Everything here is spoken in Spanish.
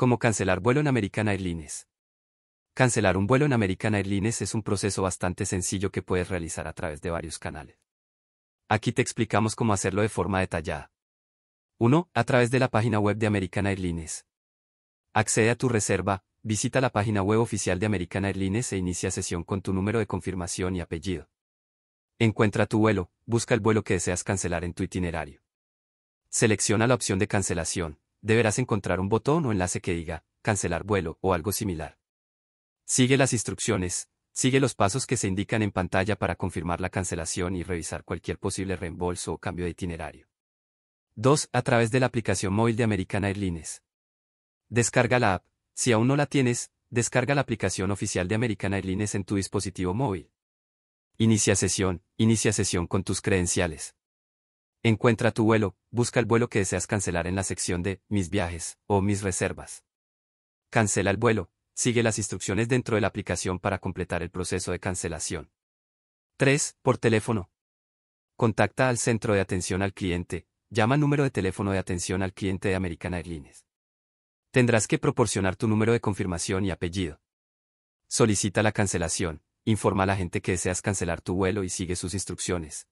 ¿Cómo cancelar vuelo en American Airlines. Cancelar un vuelo en American Airlines es un proceso bastante sencillo que puedes realizar a través de varios canales. Aquí te explicamos cómo hacerlo de forma detallada. 1. A través de la página web de American Airlines. Accede a tu reserva, visita la página web oficial de American Airlines e inicia sesión con tu número de confirmación y apellido. Encuentra tu vuelo, busca el vuelo que deseas cancelar en tu itinerario. Selecciona la opción de cancelación, deberás encontrar un botón o enlace que diga, cancelar vuelo o algo similar. Sigue las instrucciones, sigue los pasos que se indican en pantalla para confirmar la cancelación y revisar cualquier posible reembolso o cambio de itinerario. 2. A través de la aplicación móvil de American Airlines. Descarga la app, si aún no la tienes, descarga la aplicación oficial de American Airlines en tu dispositivo móvil. Inicia sesión, inicia sesión con tus credenciales. Encuentra tu vuelo, busca el vuelo que deseas cancelar en la sección de Mis viajes o Mis reservas. Cancela el vuelo, sigue las instrucciones dentro de la aplicación para completar el proceso de cancelación. 3. Por teléfono. Contacta al centro de atención al cliente, llama al número de teléfono de atención al cliente de American Airlines. Tendrás que proporcionar tu número de confirmación y apellido. Solicita la cancelación, informa a la gente que deseas cancelar tu vuelo y sigue sus instrucciones.